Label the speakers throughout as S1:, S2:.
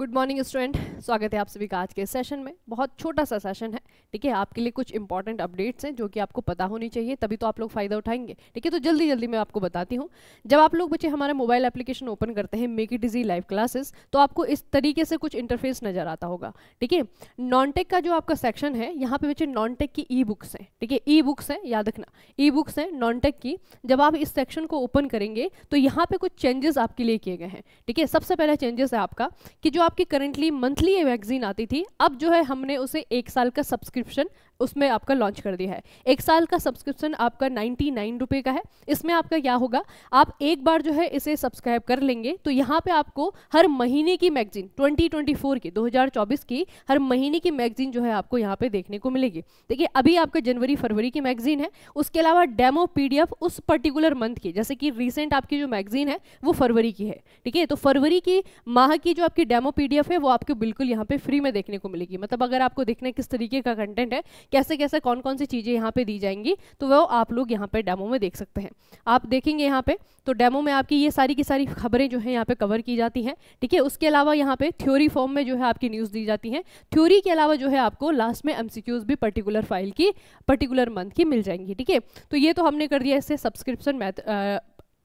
S1: Good morning student स्वागत है आप सभी का आज के सेशन में बहुत छोटा सा सेशन है ठीक है आपके लिए कुछ इंपॉर्टेंट अपडेट्स हैं जो कि आपको पता होनी चाहिए तभी तो आप लोग फ़ायदा उठाएंगे ठीक है तो जल्दी जल्दी मैं आपको बताती हूँ जब आप लोग बच्चे हमारा मोबाइल एप्लीकेशन ओपन करते हैं make it easy live classes तो आपको इस तरीके से कुछ इंटरफेस नज़र आता होगा ठीक है नॉन टेक का जो आपका सेक्शन है यहाँ पे बच्चे नॉन टेक की ई बुक्स हैं ठीक है ई बुक्स हैं याद रखना ई बुक्स हैं नॉन टेक की जब आप इस सेक्शन को ओपन करेंगे तो यहाँ पे कुछ चेंजेस आपके लिए किए गए हैं ठीक है सबसे पहला चेंजेस है आपका कि जो आपकी करंटली मंथली ये मैगजीन आती थी अब जो है हमने उसे एक साल का सब्सक्रिप्शन उसमें आपका लॉन्च कर दिया है एक साल का सब्सक्रिप्शन आपका नाइन्टी नाइन रुपये का है इसमें आपका क्या होगा आप एक बार जो है इसे सब्सक्राइब कर लेंगे तो यहाँ पे आपको हर महीने की मैगजीन 2024 की 2024 की हर महीने की मैगजीन जो है आपको यहाँ पे देखने को मिलेगी देखिए अभी आपका जनवरी फरवरी की मैगजीन है उसके अलावा डेमो पीडीएफ उस पर्टिकुलर मंथ की जैसे कि रिसेंट आपकी जो मैगजीन है वो फरवरी की है ठीक है तो फरवरी की माह की जो आपकी डेमो पीडीएफ है वो आपको बिल्कुल यहाँ पे फ्री में देखने को मिलेगी मतलब अगर आपको देखना किस तरीके का कंटेंट है कैसे कैसे कौन कौन सी चीज़ें यहाँ पे दी जाएंगी तो वो आप लोग यहाँ पे डेमो में देख सकते हैं आप देखेंगे यहाँ पे तो डेमो में आपकी ये सारी की सारी खबरें जो है यहाँ पे कवर की जाती हैं ठीक है उसके अलावा यहाँ पे थ्योरी फॉर्म में जो है आपकी न्यूज़ दी जाती है थ्योरी के अलावा जो है आपको लास्ट में एम भी पर्टिकुलर फाइल की पर्टिकुलर मंथ की मिल जाएंगी ठीक है तो ये तो हमने कर दिया इससे सब्सक्रिप्शन मैथ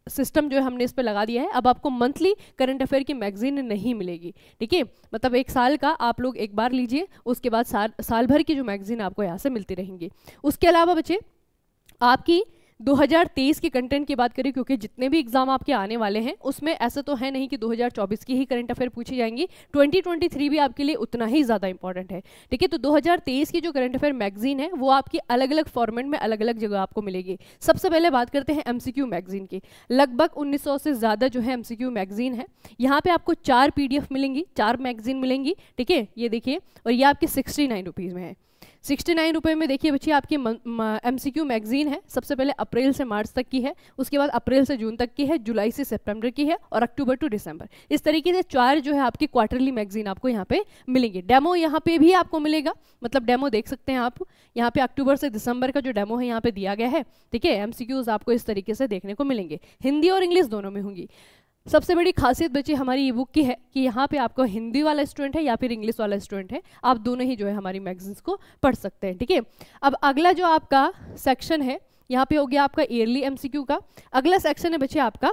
S1: सिस्टम जो है हमने इस पर लगा दिया है अब आपको मंथली करंट अफेयर की मैगजीन नहीं मिलेगी ठीक है मतलब एक साल का आप लोग एक बार लीजिए उसके बाद साल साल भर की जो मैगजीन आपको यहाँ से मिलती रहेंगी उसके अलावा बच्चे आपकी 2023 के कंटेंट की बात करें क्योंकि जितने भी एग्जाम आपके आने वाले हैं उसमें ऐसा तो है नहीं कि 2024 की ही करंट अफेयर पूछी जाएंगी 2023 भी आपके लिए उतना ही ज़्यादा इंपॉर्टेंट है ठीक है तो 2023 की जो करंट अफेयर मैगजीन है वो आपकी अलग अलग फॉर्मेट में अलग अलग जगह आपको मिलेगी सबसे पहले बात करते हैं एम मैगजीन की लगभग उन्नीस से ज़्यादा जो है एमसीक्यू मैगजीन है यहाँ पे आपको चार पी मिलेंगी चार मैगजीन मिलेंगी ठीक है ये देखिए और ये आपके सिक्सटी में है सिक्सटी नाइन रुपये में देखिए बच्चे आपकी एम सी क्यू मैगजीन है सबसे पहले अप्रैल से मार्च तक की है उसके बाद अप्रैल से जून तक की है जुलाई से सितंबर की है और अक्टूबर टू दिसंबर इस तरीके से चार जो है आपकी क्वार्टरली मैगजीन आपको यहाँ पे मिलेंगी डेमो यहाँ पे भी आपको मिलेगा मतलब डेमो देख सकते हैं आप यहाँ पे अक्टूबर से दिसंबर का जो डेमो है यहाँ पे दिया गया है ठीक है एमसीक्यूज आपको इस तरीके से देखने को मिलेंगे हिंदी और इंग्लिश दोनों में होंगी सबसे बड़ी खासियत बच्चे हमारी ई बुक की है कि यहाँ पे आपको हिंदी वाला स्टूडेंट है या फिर इंग्लिश वाला स्टूडेंट है आप दोनों ही जो है हमारी मैगजीन्स को पढ़ सकते हैं ठीक है अब अगला जो आपका सेक्शन है यहाँ पे हो गया आपका एयरली एमसीक्यू का अगला सेक्शन है बच्चे आपका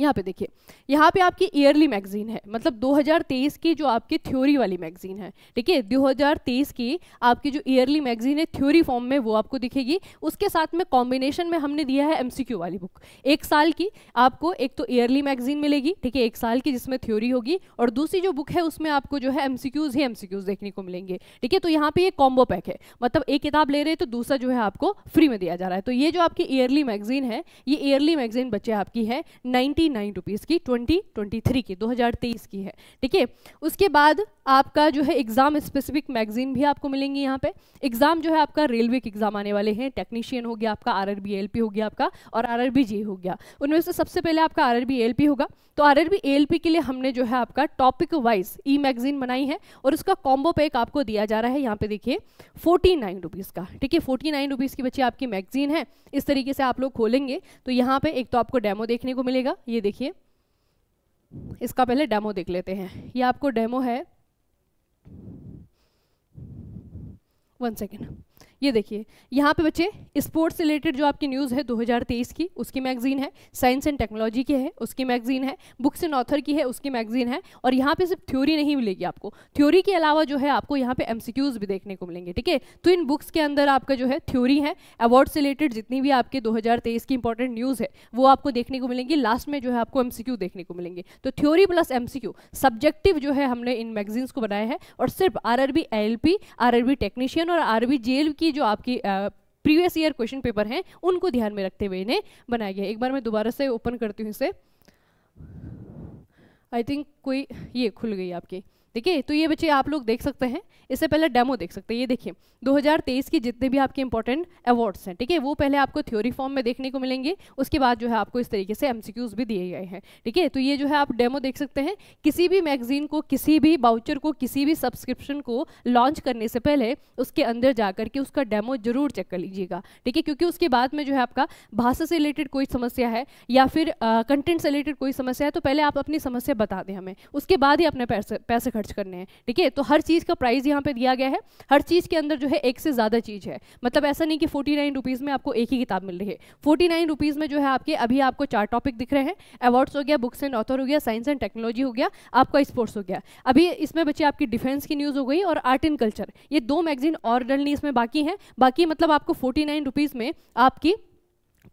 S1: यहाँ पे देखिए यहाँ पे आपकी ईयरली मैगजीन है मतलब 2023 की जो आपकी थ्योरी वाली मैगजीन है ठीक है 2023 की आपकी जो ईयरली मैगजीन है थ्योरी फॉर्म में वो आपको दिखेगी उसके साथ में कॉम्बिनेशन में हमने दिया है एमसीक्यू वाली बुक एक साल की आपको एक तो ईयरली मैगजीन मिलेगी ठीक है एक साल की जिसमें थ्योरी होगी और दूसरी जो बुक है उसमें आपको जो है एमसीक्यूज ही एमसीक्यूज देखने को मिलेंगे ठीक है तो यहाँ पे ये कॉम्बो पैक है मतलब एक किताब ले रहे तो दूसरा जो है आपको फ्री में दिया जा रहा है तो ये जो आपकी ईयरली मैगजीन है ये ईयरली मैगजीन बच्चे आपकी है नाइनटी नाइन रुपीज़ की ट्वेंटी ट्वेंटी थ्री की दो हज़ार तेईस की है ठीक है उसके बाद आपका जो है एग्ज़ाम स्पेसिफिक मैगजीन भी आपको मिलेंगी यहाँ पे एग्ज़ाम जो है आपका रेलवे के एग्ज़ाम आने वाले हैं टेक्नीशियन हो गया आपका आर आरआरबी हो गया आपका और आर आरआरबी हो गया उनमें से सबसे पहले आपका आर पी होगा तो आर पी के लिए हमने जो है आपका टॉपिक वाइज ई मैगजीन बनाई है और उसका कॉम्बो पैक आपको दिया जा रहा है यहाँ पे देखिए फोर्टी नाइन रुपीज़ का ठीक है फोर्टी नाइन रुपीज़ की बच्चे आपकी मैगजीन है इस तरीके से आप लोग खोलेंगे तो यहाँ पे एक तो आपको डेमो देखने को मिलेगा ये देखिए इसका पहले डेमो देख लेते हैं ये आपको डेमो है One second. ये देखिए यहाँ पे बच्चे स्पोर्ट्स रिलेटेड जो आपकी न्यूज़ है 2023 की उसकी मैगजीन है साइंस एंड टेक्नोलॉजी की है उसकी मैगजीन है बुक्स एंड ऑथर की है उसकी मैगजीन है और यहाँ पे सिर्फ थ्योरी नहीं मिलेगी आपको थ्योरी के अलावा जो है आपको यहाँ पे एम भी देखने को मिलेंगे ठीक है तो इन बुक्स के अंदर आपका जो है थ्योरी है अवार्ड से रिलेटेड जितनी भी आपके दो की इंपॉर्टेंट न्यूज़ है वो आपको देखने को मिलेंगी लास्ट में जो है आपको एम देखने को मिलेंगे तो थ्योरी प्लस एम सब्जेक्टिव जो है हमने इन मैगजीन्स को बनाया है और सिर्फ आर आर बी टेक्नीशियन और आर बी की ही जो आपकी प्रीवियस ईयर क्वेश्चन पेपर हैं उनको ध्यान में रखते हुए इन्हें बनाया गया एक बार मैं दोबारा से ओपन करती हूँ इसे आई थिंक कोई ये खुल गई आपकी देखिए तो ये बच्चे आप लोग देख सकते हैं इससे पहले डेमो देख सकते हैं ये देखिए 2023 के जितने भी आपके इंपॉर्टेंट अवार्ड्स हैं ठीक है वो पहले आपको थ्योरी फॉर्म में देखने को मिलेंगे उसके बाद जो है आपको इस तरीके से एम भी दिए गए हैं ठीक है तो ये जो है आप डेमो देख सकते हैं किसी भी मैगजीन को किसी भी बाउचर को किसी भी सब्सक्रिप्शन को लॉन्च करने से पहले उसके अंदर जा करके उसका डेमो जरूर चेक कर लीजिएगा ठीक है क्योंकि उसके बाद में जो है आपका भाषा से रिलेटेड कोई समस्या है या फिर कंटेंट से रिलेटेड कोई समस्या है तो पहले आप अपनी समस्या बता दें हमें उसके बाद ही अपने पैसे पैसे खर्च करने हैं ठीक है तो हर चीज़ का प्राइस यहाँ पे दिया गया है हर चीज़ के अंदर जो है एक से ज़्यादा चीज़ है मतलब ऐसा नहीं कि फोर्टी नाइन रुपीज़ में आपको एक ही किताब मिल रही है फोर्टी नाइन रुपीज़ में जो है आपके अभी आपको चार टॉपिक दिख रहे हैं अवार्ड्स हो गया बुक्स एंड ऑथर हो गया साइंस एंड टेक्नोलॉजी हो गया आपका स्पोर्ट्स हो गया अभी इसमें बच्चे आपकी डिफेंस की न्यूज़ हो गई और आर्ट एंड कल्चर ये दो मैगजीन और डलनी इसमें बाकी हैं बाकी मतलब आपको फोर्टी नाइन में आपकी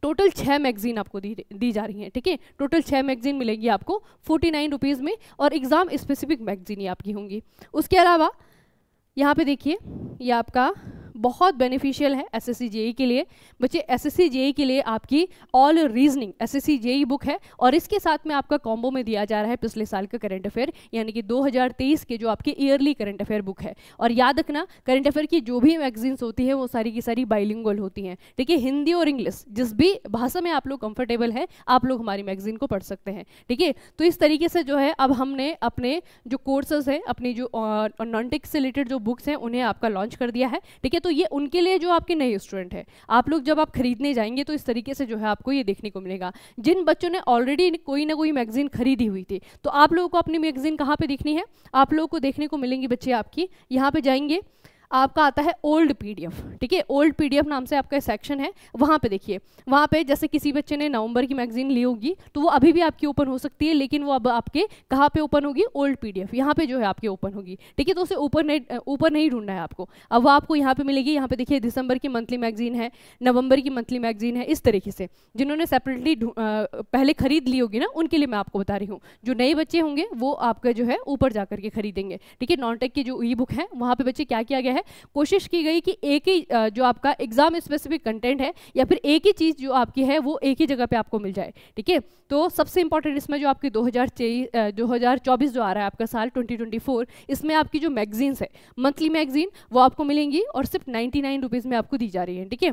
S1: टोटल छः मैगजीन आपको दी दी जा रही हैं ठीक है टोटल छः मैगजीन मिलेगी आपको फोर्टी नाइन रुपीज़ में और एग्ज़ाम स्पेसिफिक मैगजीन ही आपकी होंगी उसके अलावा यहाँ पे देखिए ये आपका बहुत बेनिफिशियल है एस एस e के लिए बच्चे एस एस e के लिए आपकी all reasoning S S book है और इसके साथ में आपका कॉम्बो में दिया जा रहा है पिछले साल का करंट अफेयर यानी कि 2023 के जो आपकी ईयरली करंट अफेयर बुक है और याद रखना करंट अफेयर की जो भी मैगजीन्स होती है वो सारी की सारी बाइलिंगल होती हैं ठीक है हिंदी और इंग्लिश जिस भी भाषा में आप लोग कंफर्टेबल हैं आप लोग हमारी मैगजीन को पढ़ सकते हैं ठीक है तो इस तरीके से जो है अब हमने अपने जो कोर्सेज हैं अपनी जो नॉन टेक से रिलेटेड जो बुक्स हैं उन्हें आपका लॉन्च कर दिया है ठीक है तो ये उनके लिए जो आपके नए स्टूडेंट हैं आप लोग जब आप खरीदने जाएंगे तो इस तरीके से जो है आपको ये देखने को मिलेगा जिन बच्चों ने ऑलरेडी कोई ना कोई मैगजीन खरीदी हुई थी तो आप लोगों को अपनी मैगजीन कहाँ पर देखनी है आप लोगों को देखने को मिलेंगी बच्चे आपकी यहाँ पर जाएंगे आपका आता है ओल्ड पीडीएफ ठीक है ओल्ड पीडीएफ नाम से आपका सेक्शन है वहाँ पे देखिए वहाँ पे जैसे किसी बच्चे ने नवंबर की मैगजीन ली होगी तो वो अभी भी आपकी ओपन हो सकती है लेकिन वो अब आपके कहाँ पे ओपन होगी ओल्ड पीडीएफ यहाँ पे जो है आपके ओपन होगी ठीक है तो उसे ऊपर नहीं ऊपर नहीं ढूंढना है आपको अब वो आपको यहाँ पे मिलेगी यहाँ पे देखिए दिसंबर की मंथली मैगजीन है नवंबर की मंथली मैगजीन है इस तरीके से जिन्होंने सेपरेटली पहले खरीद ली होगी ना उनके लिए मैं आपको बता रही हूँ जो नए बच्चे होंगे वो आपका जो है ऊपर जा के खरीदेंगे ठीक है नॉन टेक की जो ई बुक है वहाँ पे बच्चे क्या किया गया है कोशिश की गई कि एक ही जो आपका एग्जाम स्पेसिफिक कंटेंट है या फिर एक ही चीज़ जो आपकी है वो एक ही जगह पे आपको मिल जाए ठीक है तो सबसे इंपॉर्टेंट इसमें जो आपकी दो हज़ार जो आ रहा है आपका साल ट्वेंटी इसमें आपकी जो मैगजीन्स है मंथली मैगजीन वो आपको मिलेंगी और सिर्फ नाइन्टी में आपको दी जा रही है ठीक है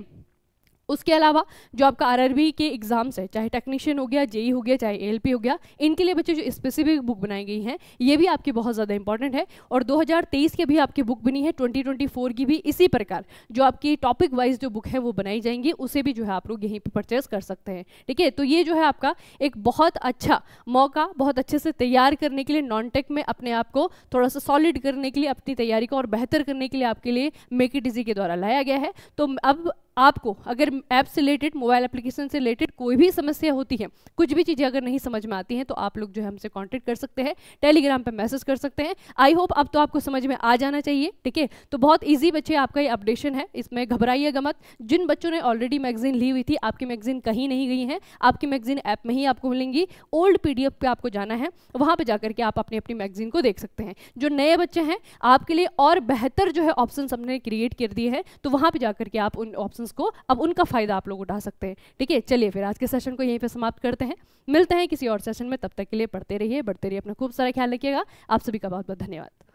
S1: उसके अलावा जो आपका आरआरबी के एग्ज़ाम्स है चाहे टेक्नीशियन हो गया जेई e हो गया चाहे पी हो गया इनके लिए बच्चे जो स्पेसिफिक बुक बनाई गई हैं ये भी आपकी बहुत ज़्यादा इंपॉर्टेंट है और 2023 की भी आपकी बुक बनी है 2024 की भी इसी प्रकार जो आपकी टॉपिक वाइज जो बुक है वो बनाई जाएंगी उसे भी जो है आप लोग यहीं पर परचेज कर सकते हैं ठीक है तो ये जो है आपका एक बहुत अच्छा मौका बहुत अच्छे से तैयार करने के लिए नॉन टेक में अपने आप को थोड़ा सा सॉलिड करने के लिए अपनी तैयारी को और बेहतर करने के लिए आपके लिए मेक इट इजी के द्वारा लाया गया है तो अब आपको अगर ऐप से रिलेटेड मोबाइल एप्लीकेशन से रिलेटेड कोई भी समस्या होती है कुछ भी चीज़ें अगर नहीं समझ में आती हैं तो आप लोग जो है हमसे कांटेक्ट कर सकते हैं टेलीग्राम पे मैसेज कर सकते हैं आई होप अब तो आपको समझ में आ जाना चाहिए ठीक है तो बहुत ईजी बच्चे आपका ये अपडेशन है इसमें घबराइएगा मत जिन बच्चों ने ऑलरेडी मैगजीन ली हुई थी आपकी मैगजीन कहीं नहीं गई है आपकी मैगजीन ऐप में ही आपको मिलेंगी ओल्ड पी डी पे आपको जाना है वहाँ पर जाकर के आप अपनी अपनी मैगजीन को देख सकते हैं जो नए बच्चे हैं आपके लिए और बेहतर जो है ऑप्शन हमने क्रिएट कर दिए हैं तो वहाँ पर जाकर के आप उन ऑप्शन क्वेश्चन को अब उनका फ़ायदा आप लोग उठा सकते हैं ठीक है चलिए फिर आज के सेशन को यहीं पर समाप्त करते हैं मिलते हैं किसी और सेशन में तब तक के लिए पढ़ते रहिए बढ़ते रहिए अपना खूब सारा ख्याल रखिएगा आप सभी का बहुत बहुत धन्यवाद